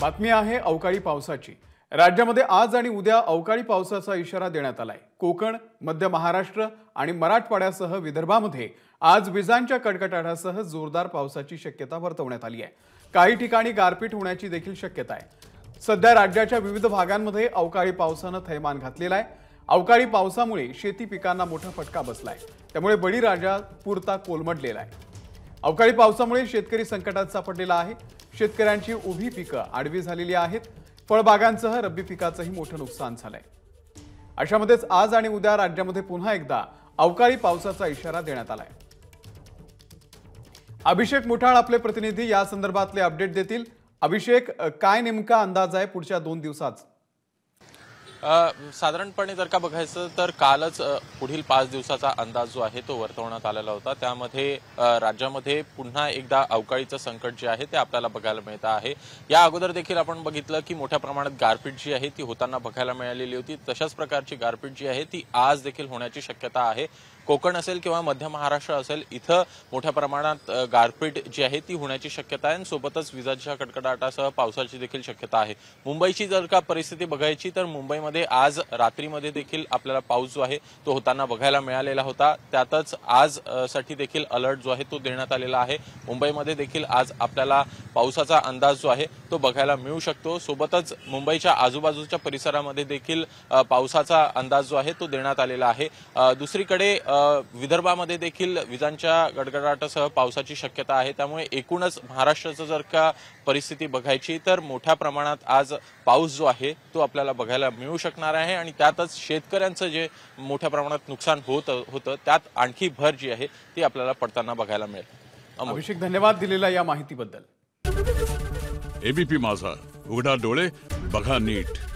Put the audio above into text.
बातमी आहे अवकाळी पावसाची राज्यामध्ये आज आणि उद्या अवकाळी पावसाचा इशारा देण्यात आलाय कोकण मध्य महाराष्ट्र आणि मराठवाड्यासह विदर्भामध्ये आज विजांच्या कडकडाटासह जोरदार पावसाची शक्यता वर्तवण्यात आली आहे काही ठिकाणी गारपीट होण्याची देखील शक्यता आहे सध्या राज्याच्या विविध भागांमध्ये अवकाळी पावसानं थैमान घातलेला आहे अवकाळी पावसामुळे शेती पिकांना मोठा फटका बसलाय त्यामुळे बळीराजा पुरता कोलमडलेला आहे अवकाळी पावसामुळे शेतकरी संकटात सापडलेला आहे शेतकऱ्यांची उभी पिकं आडवी झालेली आहेत फळबागांसह रब्बी पिकाचंही मोठं नुकसान झालंय अशामध्येच आज आणि उद्या राज्यामध्ये पुन्हा एकदा अवकाळी पावसाचा इशारा देण्यात आलाय अभिषेक मुठाळ आपले प्रतिनिधी या संदर्भातले अपडेट देतील अभिषेक काय नेमका अंदाज आहे पुढच्या दोन दिवसात साधारणपणे जर का बघायचं तर कालच पुढील पाच दिवसाचा अंदाज जो आहे तो वर्तवण्यात आलेला होता त्यामध्ये राज्यामध्ये पुन्हा एकदा अवकाळीचं संकट जे आहे ते आपल्याला बघायला मिळत आहे या अगोदर देखील आपण बघितलं की मोठ्या प्रमाणात गारपीट जी आहे ती होताना बघायला मिळालेली होती तशाच प्रकारची गारपीट जी आहे ती आज देखील होण्याची शक्यता आहे कोकण असेल किंवा मध्य महाराष्ट्र असेल इथं मोठ्या प्रमाणात गारपीट जी आहे ती होण्याची शक्यता आहे आणि सोबतच विजांच्या कडकडाटासह पावसाची देखील शक्यता आहे मुंबईची जर का परिस्थिती बघायची तर मुंबईमध्ये आज रात्रीमध्ये देखील आपल्याला पाऊस जो आहे तो होताना बघायला मिळालेला होता त्यातच आज साठी देखील अलर्ट जो आहे तो देण्यात आलेला आहे मुंबईमध्ये देखील आज आपल्याला पावसाचा अंदाज जो आहे तो बघायला मिळू शकतो सोबतच मुंबईच्या आजूबाजूच्या परिसरामध्ये देखील पावसाचा अंदाज जो आहे तो देण्यात आलेला आहे दुसरीकडे विदर्भामध्ये देखील विजांच्या गडगडाटासह पावसाची शक्यता आहे त्यामुळे एकूणच महाराष्ट्राचं जर का परिस्थिती बघायची तर मोठ्या प्रमाणात आज पाऊस जो आहे तो आपल्याला बघायला मिळू शकणार आहे आणि त्यातच शेतकऱ्यांचं जे मोठ्या प्रमाणात नुकसान होत होतं त्यात आणखी भर जी आहे ती आपल्याला पडताना बघायला मिळेल अभिषेक धन्यवाद दिलेला या माहितीबद्दल एबीपी माझा उघडा डोळे बघा नीट